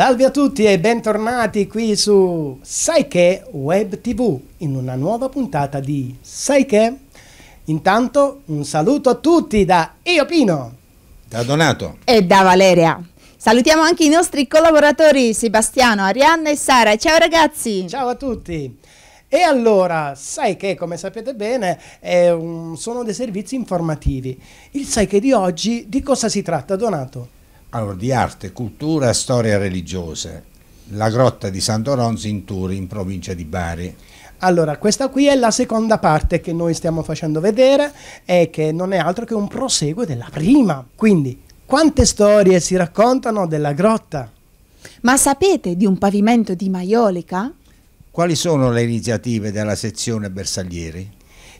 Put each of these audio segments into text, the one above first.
Salve a tutti e bentornati qui su Sai che Web TV in una nuova puntata di Sai che? Intanto un saluto a tutti da Io Pino, da Donato e da Valeria. Salutiamo anche i nostri collaboratori Sebastiano, Arianna e Sara. Ciao ragazzi! Ciao a tutti! E allora, sai che come sapete bene un, sono dei servizi informativi. Il sai che di oggi di cosa si tratta, Donato? Allora, di arte, cultura, storia religiosa. La grotta di Santo in Turi, in provincia di Bari. Allora, questa qui è la seconda parte che noi stiamo facendo vedere e che non è altro che un proseguo della prima. Quindi, quante storie si raccontano della grotta? Ma sapete di un pavimento di maiolica? Quali sono le iniziative della sezione bersaglieri?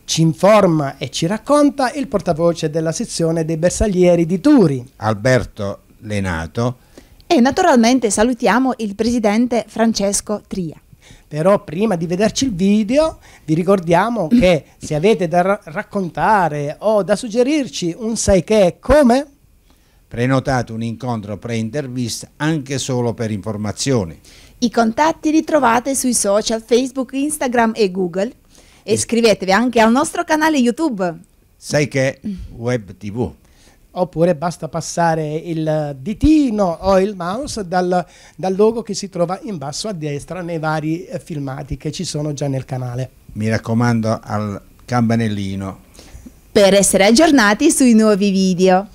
Ci informa e ci racconta il portavoce della sezione dei bersaglieri di Turi. Alberto Lenato. E naturalmente salutiamo il presidente Francesco Tria. Però prima di vederci il video vi ricordiamo che se avete da raccontare o da suggerirci un sai che come prenotate un incontro pre-intervista anche solo per informazioni. I contatti li trovate sui social Facebook, Instagram e Google e iscrivetevi anche al nostro canale YouTube. Sai che Web TV oppure basta passare il ditino o il mouse dal, dal, logo che si trova in basso a destra nei vari eh, filmati che ci sono già nel canale. Mi raccomando al campanellino per essere aggiornati sui nuovi video.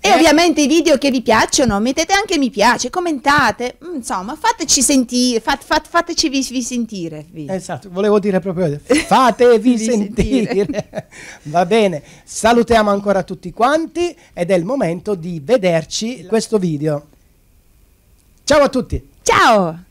E ovviamente i video che vi piacciono, mettete anche mi piace, commentate, mm, insomma, fateci sentire, fat, fat, fateci vi, vi sentire. Vi. Esatto, volevo dire proprio fatevi sentire. Va bene, salutiamo ancora tutti quanti ed è il momento di vederci questo video. Ciao a tutti. Ciao.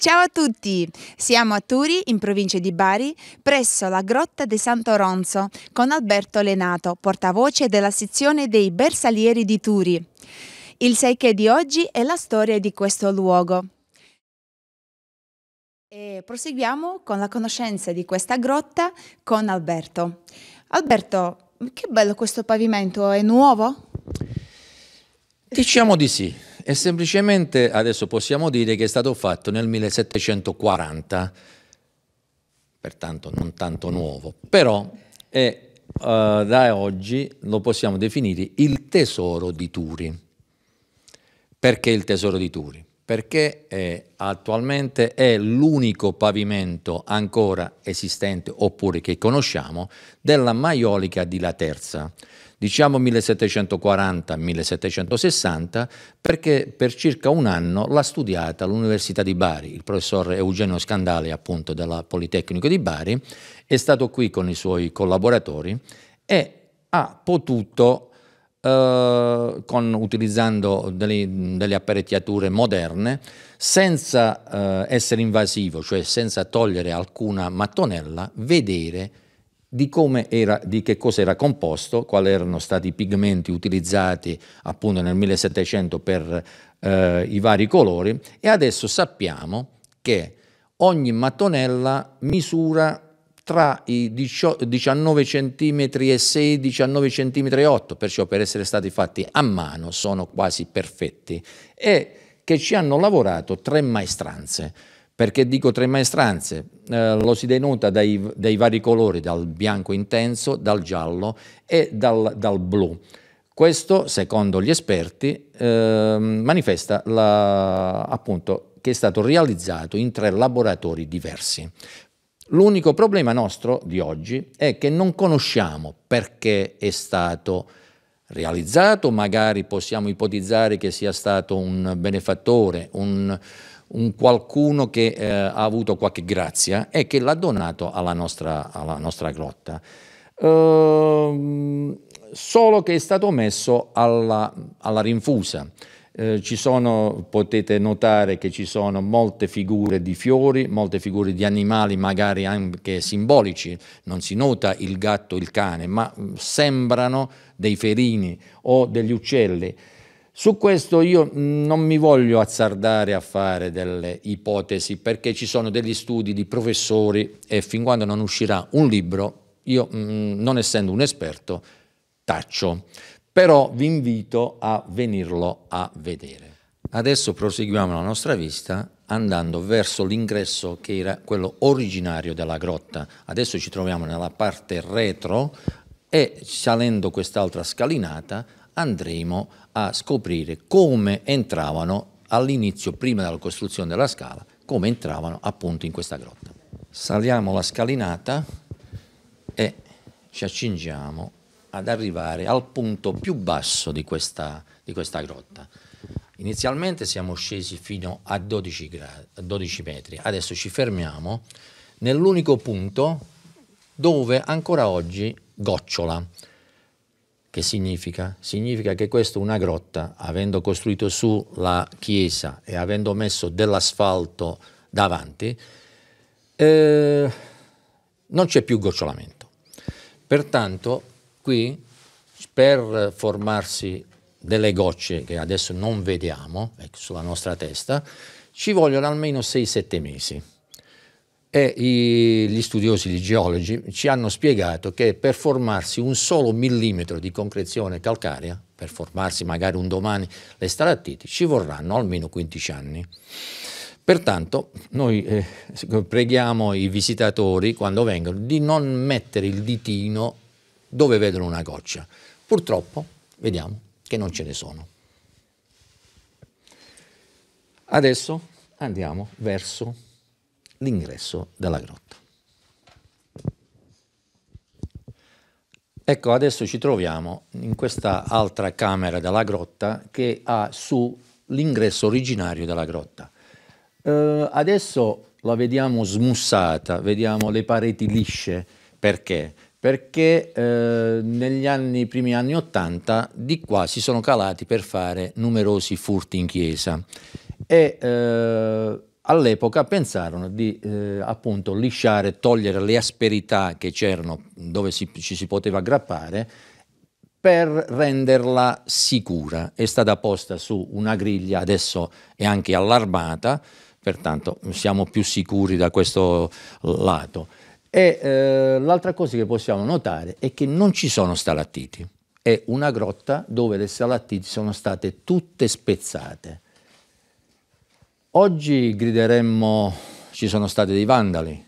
Ciao a tutti! Siamo a Turi, in provincia di Bari, presso la Grotta di Sant'Oronzo, con Alberto Lenato, portavoce della sezione dei Bersalieri di Turi. Il 6 di oggi è la storia di questo luogo. E proseguiamo con la conoscenza di questa grotta con Alberto. Alberto, che bello questo pavimento, è nuovo? Diciamo di sì. E semplicemente adesso possiamo dire che è stato fatto nel 1740, pertanto non tanto nuovo, però è, uh, da oggi lo possiamo definire il tesoro di Turi. Perché il tesoro di Turi? Perché è, attualmente è l'unico pavimento ancora esistente, oppure che conosciamo, della maiolica di La Terza diciamo 1740-1760, perché per circa un anno l'ha studiata all'Università di Bari. Il professor Eugenio Scandale, appunto, della Politecnico di Bari, è stato qui con i suoi collaboratori e ha potuto Uh, con, utilizzando delle, delle, apparecchiature moderne, senza uh, essere invasivo, cioè senza togliere alcuna mattonella, vedere di, era, di che cosa era composto, quali erano stati i pigmenti utilizzati appunto nel 1700 per eh, i vari colori e adesso sappiamo che ogni mattonella misura tra i 19 cm e 6 e 19 cm e 8, perciò per essere stati fatti a mano sono quasi perfetti e che ci hanno lavorato tre maestranze. Perché dico tre maestranze? Eh, lo si denota dai, dai, vari colori, dal bianco intenso, dal giallo e dal, dal blu. Questo, secondo gli esperti, eh, manifesta la, appunto, che è stato realizzato in tre laboratori diversi. L'unico problema nostro di oggi è che non conosciamo perché è stato realizzato, magari possiamo ipotizzare che sia stato un benefattore, un, un qualcuno che eh, ha avuto qualche grazia e che l'ha donato alla nostra, alla nostra grotta. Ehm, solo che è stato messo alla, alla rinfusa. Eh, sono, potete notare che ci sono molte figure di fiori, molte figure di animali, magari anche simbolici, non si nota il gatto, il cane, ma mm, sembrano dei ferini o degli uccelli. Su questo io mm, non mi voglio azzardare a fare delle ipotesi perché ci sono degli studi di professori e fin quando non uscirà un libro, io mm, non essendo un esperto, taccio. Però vi invito a venirlo a vedere. Adesso proseguiamo la nostra vista andando verso l'ingresso che era quello originario della grotta. Adesso ci troviamo nella parte retro e salendo quest'altra scalinata andremo a scoprire come entravano all'inizio, prima della costruzione della scala, come entravano appunto in questa grotta. Saliamo la scalinata e ci accingiamo ad arrivare al punto più basso di questa, di questa grotta. Inizialmente siamo scesi fino a 12, gradi, a 12 metri, adesso ci fermiamo nell'unico punto dove ancora oggi gocciola che significa? Significa che questa è una grotta, avendo costruito su la chiesa e avendo messo dell'asfalto davanti, eh, non c'è più gocciolamento. Pertanto qui per formarsi delle gocce che adesso non vediamo ecco, sulla nostra testa, ci vogliono almeno 6-7 mesi e gli studiosi, gli geologi, ci hanno spiegato che per formarsi un solo millimetro di concrezione calcarea, per formarsi magari un domani le stalattiti, ci vorranno almeno 15 anni. Pertanto noi eh, preghiamo i visitatori quando vengono di non mettere il ditino dove vedono una goccia. Purtroppo vediamo che non ce ne sono. Adesso andiamo verso l'ingresso della grotta. Ecco, adesso ci troviamo in questa altra camera della grotta che ha su l'ingresso originario della grotta. Eh, adesso la vediamo smussata, vediamo le pareti lisce. Perché? Perché eh, negli anni, primi anni Ottanta di qua si sono calati per fare numerosi furti in chiesa e eh, all'epoca pensarono di eh, appunto lisciare, togliere le asperità che c'erano dove si, ci si poteva aggrappare per renderla sicura. È stata posta su una griglia, adesso è anche allarmata, pertanto siamo più sicuri da questo lato. E eh, l'altra cosa che possiamo notare è che non ci sono stalattiti, è una grotta dove le stalattiti sono state tutte spezzate Oggi grideremmo ci sono stati dei vandali,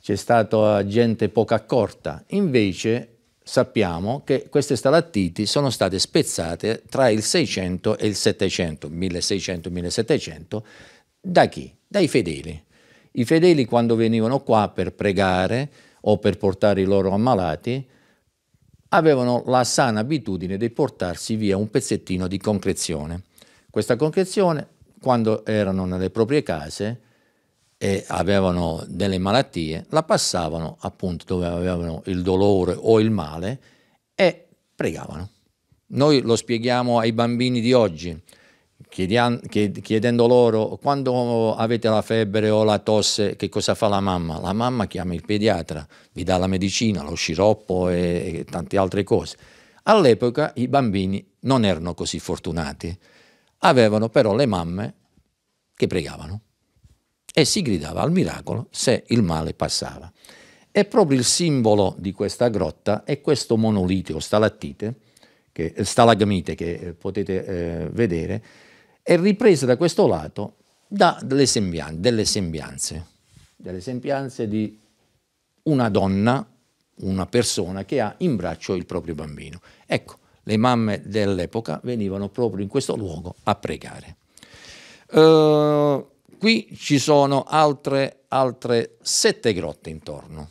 c'è stata gente poco accorta, invece sappiamo che queste stalattiti sono state spezzate tra il 600 e il 700, 1600-1700, da chi? Dai fedeli. I fedeli quando venivano qua per pregare o per portare i loro ammalati, avevano la sana abitudine di portarsi via un pezzettino di concrezione. Questa concrezione quando erano nelle proprie case e avevano delle malattie, la passavano appunto dove avevano il dolore o il male e pregavano. Noi lo spieghiamo ai bambini di oggi, chiedendo loro quando avete la febbre o la tosse, che cosa fa la mamma? La mamma chiama il pediatra, vi dà la medicina, lo sciroppo e, tante altre cose. All'epoca i bambini non erano così fortunati avevano però le mamme che pregavano e si gridava al miracolo se il male passava. E proprio il simbolo di questa grotta è questo monolite o stalattite, che, stalagmite che eh, potete eh, vedere, è ripresa da questo lato da delle sembianze, delle sembianze, delle sembianze di una donna, una persona che ha in braccio il proprio bambino. Ecco, le mamme dell'epoca venivano proprio in questo luogo a pregare. Uh, qui ci sono altre, altre sette grotte intorno.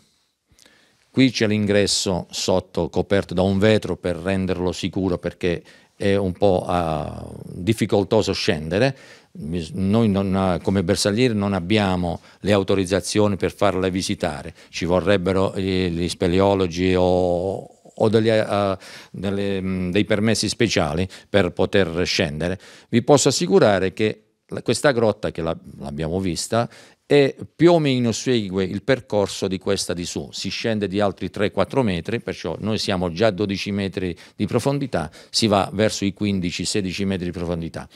Qui c'è l'ingresso sotto coperto da un vetro per renderlo sicuro perché è un po' uh, difficoltoso scendere. Noi non, ah, come bersaglieri non abbiamo le autorizzazioni per farle visitare, ci vorrebbero eh, gli speleologi o, o degli, uh, delle, mh, mm, dei permessi speciali per poter scendere, vi posso assicurare che questa grotta che l'abbiamo vista è più o meno segue il percorso di questa di su, si scende di altri 3-4 metri, perciò noi siamo già a 12 metri di profondità, si va verso i 15-16 metri di profondità.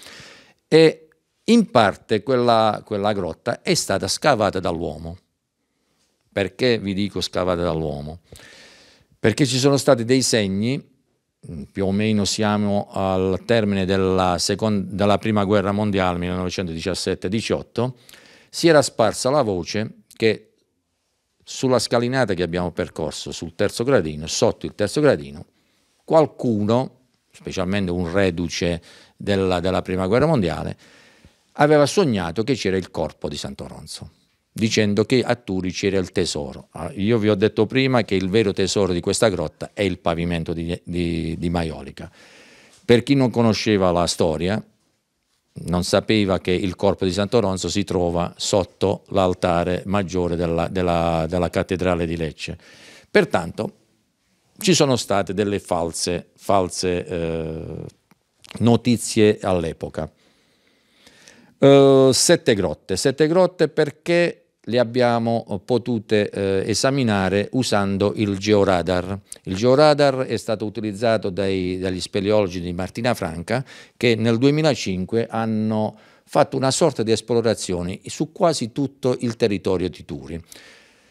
E in parte quella, quella grotta è stata scavata dall'uomo. Perché vi dico scavata dall'uomo? perché ci sono stati dei segni, mm, più o meno siamo al termine della, seconda, della prima guerra mondiale 1917-18, si era sparsa la voce che sulla scalinata che abbiamo percorso sul terzo gradino, sotto il terzo gradino, qualcuno, specialmente un reduce della, della prima guerra mondiale, aveva sognato che c'era il corpo di Santoronzo dicendo che a Turi c'era il tesoro. Ah, io vi ho detto prima che il vero tesoro di questa grotta è il pavimento di, di, di Maiolica. Per chi non conosceva la storia, non sapeva che il corpo di Sant'Oronzo si trova sotto l'altare maggiore della, della, della, cattedrale di Lecce. Pertanto ci sono state delle false, false eh, notizie all'epoca. Uh, sette grotte, sette grotte perché le abbiamo eh, potute eh, esaminare usando il georadar. Il georadar è stato utilizzato dai, dagli speleologi di Martina Franca che nel 2005 hanno fatto una sorta di esplorazione su quasi tutto il territorio di Turi.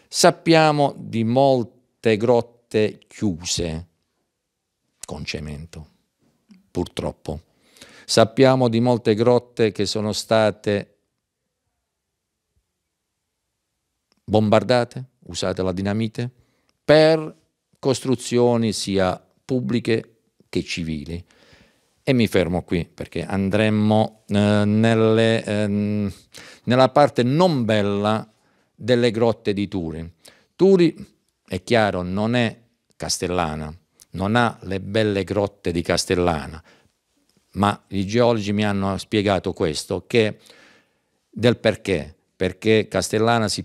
Sappiamo di molte grotte chiuse con cemento, purtroppo. Sappiamo di molte grotte che sono state bombardate, usate la dinamite, per costruzioni sia pubbliche che civili. E mi fermo qui perché andremmo eh, nelle, eh, nella parte non bella delle grotte di Turi. Turi, è chiaro, non è castellana, non ha le belle grotte di Castellana, ma i geologi mi hanno spiegato questo, che del perché perché Castellana si,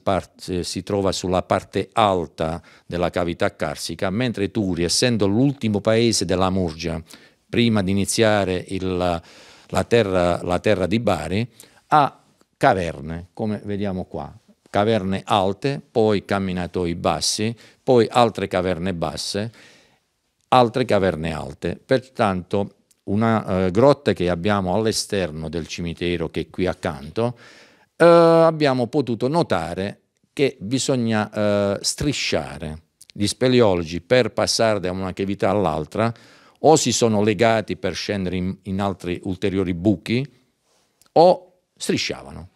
si, trova sulla parte alta della cavità carsica, mentre Turi, essendo l'ultimo paese della Murgia, prima di iniziare il, la, terra, la terra di Bari, ha caverne, come vediamo qua, caverne alte, poi camminatoi bassi, poi altre caverne basse, altre caverne alte. Pertanto una eh, grotta che abbiamo all'esterno del cimitero che è qui accanto eh, abbiamo potuto notare che bisogna eh, strisciare. Gli speleologi per passare da una cavità all'altra o si sono legati per scendere in, in altri ulteriori buchi o strisciavano.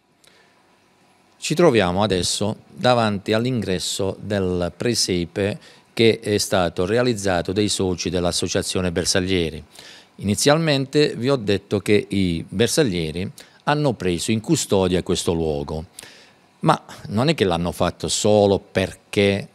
Ci troviamo adesso davanti all'ingresso del presepe che è stato realizzato dai soci dell'Associazione Bersaglieri. Inizialmente vi ho detto che i bersaglieri hanno preso in custodia questo luogo. Ma non è che l'hanno fatto solo perché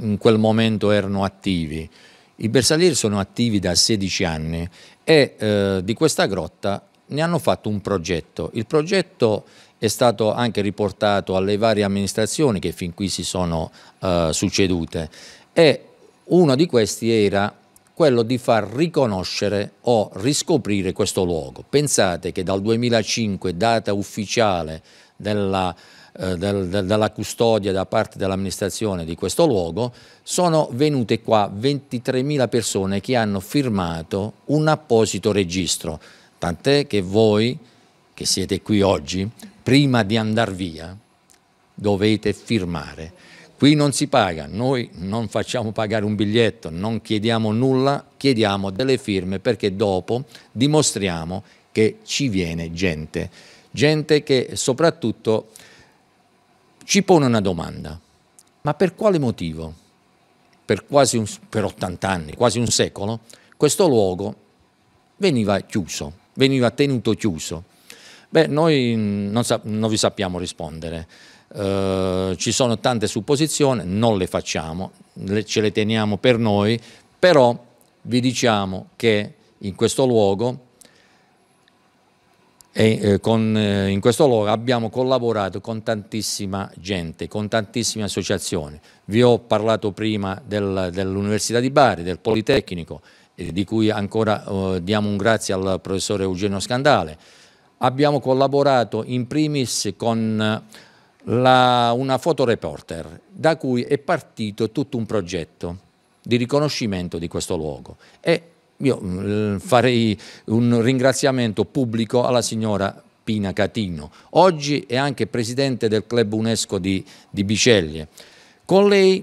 in quel momento erano attivi. I bersaglieri sono attivi da 16 anni e eh, di questa grotta ne hanno fatto un progetto. Il progetto è stato anche riportato alle varie amministrazioni che fin qui si sono eh, succedute e uno di questi era quello di far riconoscere o riscoprire questo luogo. Pensate che dal 2005, data ufficiale della, eh, del, della custodia da parte dell'amministrazione di questo luogo, sono venute qua 23.000 persone che hanno firmato un apposito registro, tant'è che voi che siete qui oggi, prima di andare via, dovete firmare Qui non si paga, noi non facciamo pagare un biglietto, non chiediamo nulla, chiediamo delle firme perché dopo dimostriamo che ci viene gente, gente che soprattutto ci pone una domanda, ma per quale motivo? Per quasi un, per 80 anni, quasi un secolo, questo luogo veniva chiuso, veniva tenuto chiuso. Beh, noi non, non vi sappiamo rispondere. Eh, ci sono tante supposizioni, non le facciamo, le, ce le teniamo per noi, però vi diciamo che in questo luogo, e, eh, con, eh, in questo luogo abbiamo collaborato con tantissima gente, con tantissime associazioni. Vi ho parlato prima del, dell'Università di Bari, del Politecnico, eh, di cui ancora eh, diamo un grazie al professore Eugenio Scandale. Abbiamo collaborato in primis con la, una fotoreporter da cui è partito tutto un progetto di riconoscimento di questo luogo e io mm, farei un ringraziamento pubblico alla signora Pina Catino, oggi è anche presidente del club UNESCO di, di Biceglie. Con lei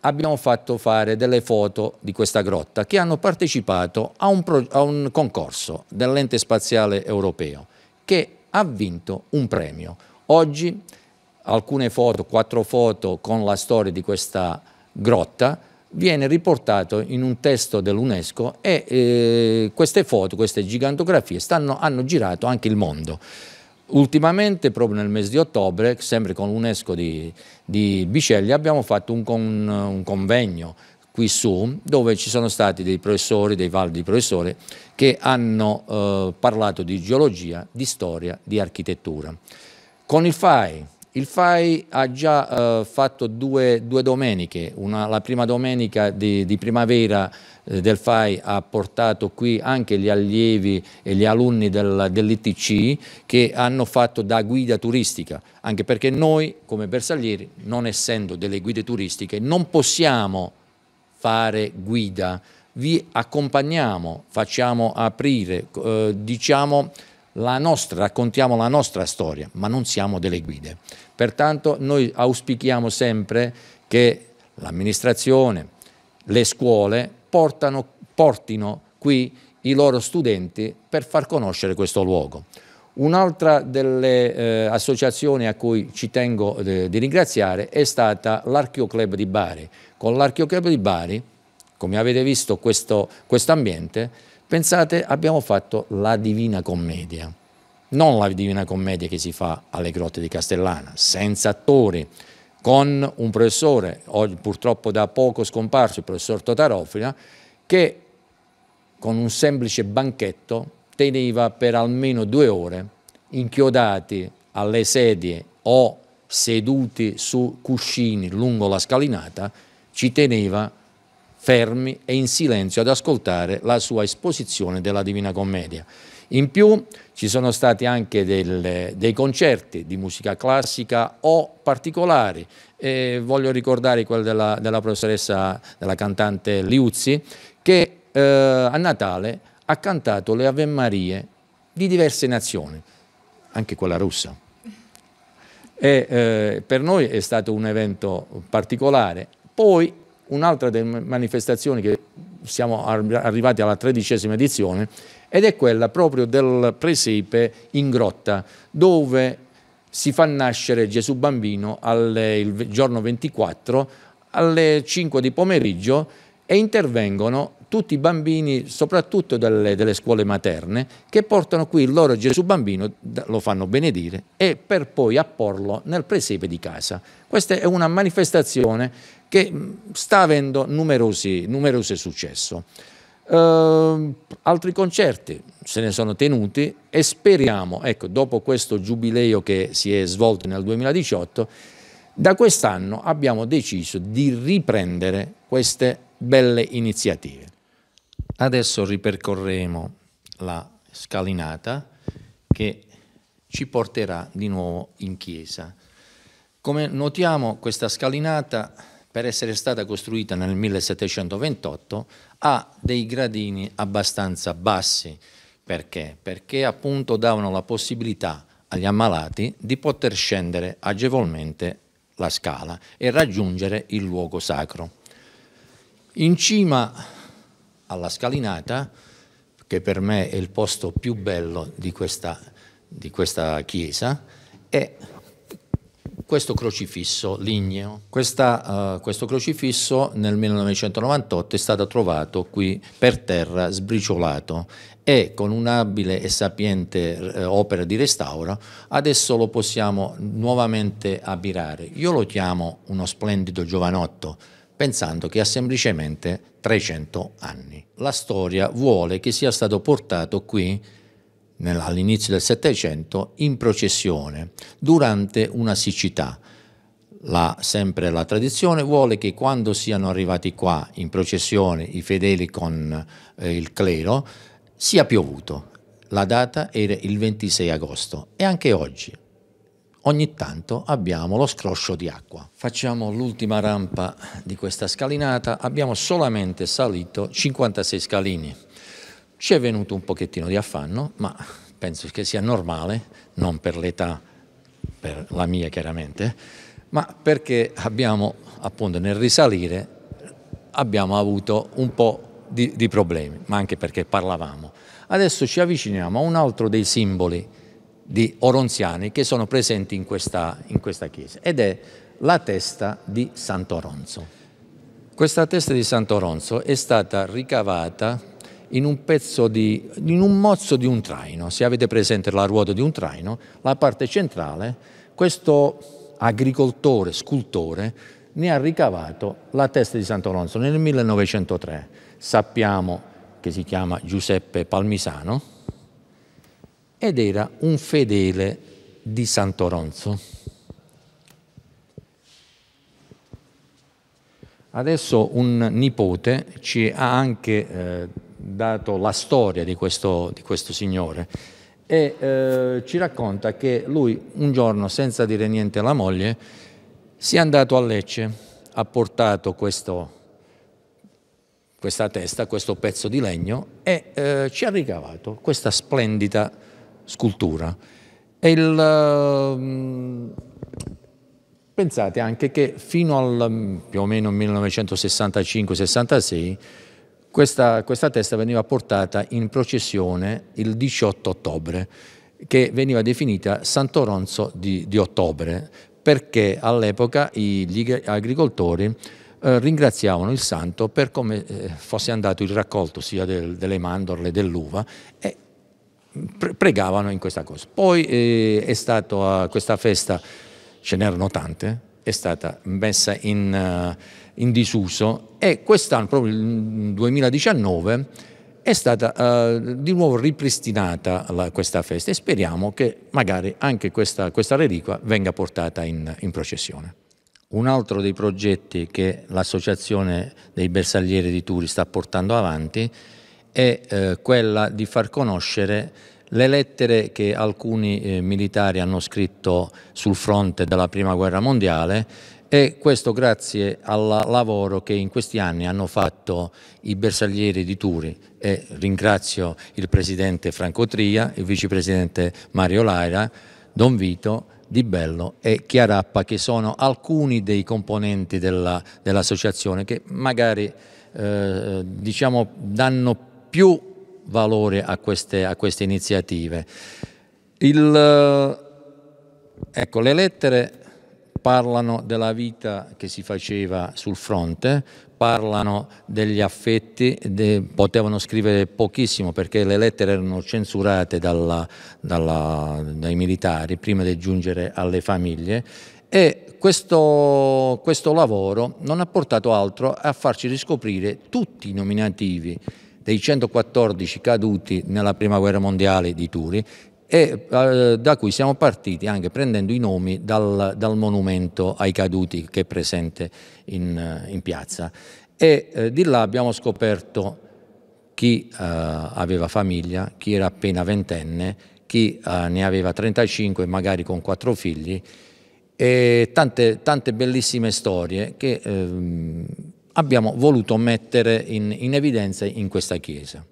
abbiamo fatto fare delle foto di questa grotta che hanno partecipato a un, pro, a un concorso dell'ente spaziale europeo che ha vinto un premio. Oggi alcune foto, quattro foto con la storia di questa grotta, viene riportato in un testo dell'UNESCO e eh, queste foto, queste gigantografie stanno, hanno girato anche il mondo. Ultimamente, proprio nel mese di ottobre, sempre con l'UNESCO di, di Biceglia, abbiamo fatto un, con, un, convegno qui su, dove ci sono stati dei professori, dei validi professori, che hanno eh, parlato di geologia, di storia, di architettura. Con il FAI, il FAI ha già eh, fatto due, due domeniche, Una, la prima domenica di, di primavera eh, del FAI ha portato qui anche gli allievi e gli alunni del, dell'ITC che hanno fatto da guida turistica, anche perché noi come bersaglieri, non essendo delle guide turistiche, non possiamo fare guida, vi accompagniamo, facciamo aprire, eh, diciamo la nostra, raccontiamo la nostra storia, ma non siamo delle guide. Pertanto noi auspichiamo sempre che l'amministrazione, le scuole portano, portino qui i loro studenti per far conoscere questo luogo. Un'altra delle eh, associazioni a cui ci tengo eh, di ringraziare è stata l'Archeo di Bari. Con l'Archeo di Bari, come avete visto questo quest ambiente, Pensate, abbiamo fatto la Divina Commedia, non la Divina Commedia che si fa alle grotte di Castellana, senza attori, con un professore, purtroppo da poco scomparso, il professor Totarofila, che con un semplice banchetto teneva per almeno due ore inchiodati alle sedie o seduti su cuscini lungo la scalinata, ci teneva fermi e in silenzio ad ascoltare la sua esposizione della Divina Commedia. In più ci sono stati anche del, dei concerti di musica classica o particolari. E voglio ricordare quello della, della, professoressa, della cantante Liuzzi, che eh, a Natale ha cantato le Ave Marie di diverse nazioni, anche quella russa. E, eh, per noi è stato un evento particolare. Poi un'altra delle manifestazioni che siamo arrivati alla tredicesima edizione ed è quella proprio del presepe in grotta dove si fa nascere Gesù bambino alle, il giorno 24 alle 5 di pomeriggio e intervengono tutti i bambini, soprattutto delle, delle, scuole materne, che portano qui il loro Gesù bambino, lo fanno benedire e per poi apporlo nel presepe di casa. Questa è una manifestazione che mm, sta avendo numerosi, numerosi successo. Uh, altri concerti se ne sono tenuti e speriamo, ecco, dopo questo giubileo che si è svolto nel 2018, da quest'anno abbiamo deciso di riprendere queste belle iniziative. Adesso ripercorremo la scalinata che ci porterà di nuovo in chiesa. Come notiamo questa scalinata per essere stata costruita nel 1728, ha dei gradini abbastanza bassi. Perché? Perché appunto davano la possibilità agli ammalati di poter scendere agevolmente la scala e raggiungere il luogo sacro. In cima alla scalinata, che per me è il posto più bello di questa, di questa chiesa, è questo crocifisso ligneo. Questa, uh, questo crocifisso nel 1998 è stato trovato qui per terra, sbriciolato e con un'abile e sapiente eh, opera di restauro adesso lo possiamo nuovamente abbirare. Io lo chiamo uno splendido giovanotto pensando che ha semplicemente 300 anni. La storia vuole che sia stato portato qui all'inizio del Settecento in processione durante una siccità. La, sempre la tradizione vuole che quando siano arrivati qua in processione i fedeli con eh, il clero sia piovuto. La data era il 26 agosto e anche oggi ogni tanto abbiamo lo scroscio di acqua. Facciamo l'ultima rampa di questa scalinata, abbiamo solamente salito 56 scalini ci è venuto un pochettino di affanno, ma penso che sia normale, non per l'età, per la mia chiaramente, ma perché abbiamo appunto nel risalire abbiamo avuto un po' di, di problemi, ma anche perché parlavamo. Adesso ci avviciniamo a un altro dei simboli di Oronziani che sono presenti in questa, in questa chiesa ed è la testa di Sant'Oronzo. Questa testa di Sant'Oronzo è stata ricavata in un, pezzo di, in un mozzo di un traino. Se avete presente la ruota di un traino, la parte centrale, questo agricoltore, scultore, ne ha ricavato la testa di Sant'Alonso nel 1903. Sappiamo che si chiama Giuseppe Palmisano ed era un fedele di Sant'Oronzo. Adesso un nipote ci ha anche eh, dato la storia di questo, di questo signore e eh, ci racconta che lui un giorno, senza dire niente alla moglie, si è andato a Lecce, ha portato questo, questa testa, questo pezzo di legno e eh, ci ha ricavato questa splendida scultura. Il, eh, pensate anche che fino al mm, più o meno 1965-66 questa, questa testa veniva portata in processione il 18 ottobre, che veniva definita Santoronzo di, di ottobre, perché all'epoca gli agricoltori eh, ringraziavano il santo per come eh, fosse andato il raccolto sia del, delle mandorle, dell'uva e pre pregavano in questa cosa. Poi eh, è stata questa festa, ce n'erano tante, è stata messa in... Eh, in disuso e quest'anno, proprio nel 2019, è stata eh, di nuovo ripristinata la, questa festa e speriamo che magari anche questa, questa reliquia venga portata in, in processione. Un altro dei progetti che l'Associazione dei Bersaglieri di Turi sta portando avanti è eh, quella di far conoscere le lettere che alcuni eh, militari hanno scritto sul fronte della Prima Guerra Mondiale e questo grazie al lavoro che in questi anni hanno fatto i bersaglieri di Turi e ringrazio il presidente Franco Tria, il vicepresidente Mario Laira, Don Vito, Di Bello e Chiarappa che sono alcuni dei componenti dell'associazione dell che magari eh, diciamo, danno più valore a queste, a queste iniziative. Il, ecco, le lettere parlano della vita che si faceva sul fronte, parlano degli affetti, de, potevano scrivere pochissimo perché le lettere erano censurate dalla, dalla, dai militari prima di giungere alle famiglie e questo, questo lavoro non ha portato altro a farci riscoprire tutti i nominativi dei 114 caduti nella prima guerra mondiale di Turi e eh, da cui siamo partiti anche prendendo i nomi dal, dal monumento ai caduti che è presente in, eh, in piazza. E eh, di là abbiamo scoperto chi eh, aveva famiglia, chi era appena ventenne, chi eh, ne aveva 35 magari con quattro figli e tante, tante bellissime storie che ehm, abbiamo voluto mettere in, in evidenza in questa chiesa.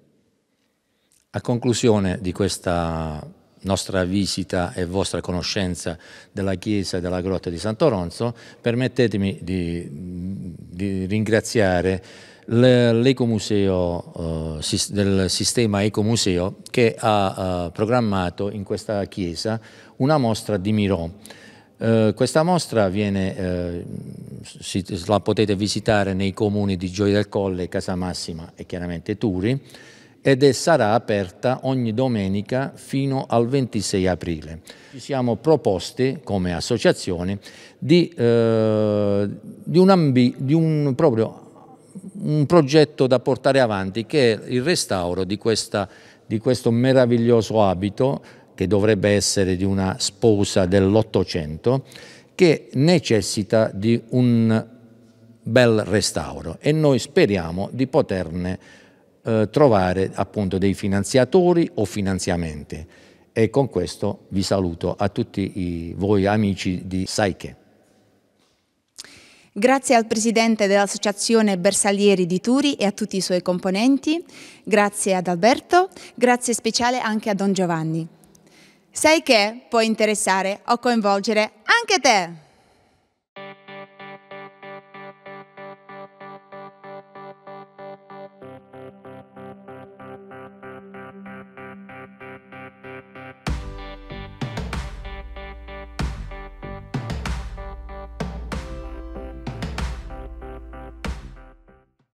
A conclusione di questa nostra visita e vostra conoscenza della chiesa e della grotta di Sant'Oronzo, permettetemi di, di ringraziare l'ecomuseo eh, del sistema Ecomuseo che ha eh, programmato in questa chiesa una mostra di Mirò. Eh, questa mostra viene, la potete visitare nei comuni di Gioia del Colle, Casamassima e chiaramente Turi ed sarà aperta ogni domenica fino al 26 aprile. Ci siamo proposti come associazione di, eh, di, un, di un, proprio, un, progetto da portare avanti che è il restauro di, questa, di questo meraviglioso abito che dovrebbe essere di una sposa dell'Ottocento che necessita di un bel restauro e noi speriamo di poterne eh, trovare appunto dei finanziatori o finanziamenti. E con questo vi saluto a tutti i, voi amici di Saiche. Grazie al presidente dell'associazione Bersaglieri di Turi e a tutti i suoi componenti, grazie ad Alberto, grazie speciale anche a Don Giovanni. Sai che può interessare o coinvolgere anche te!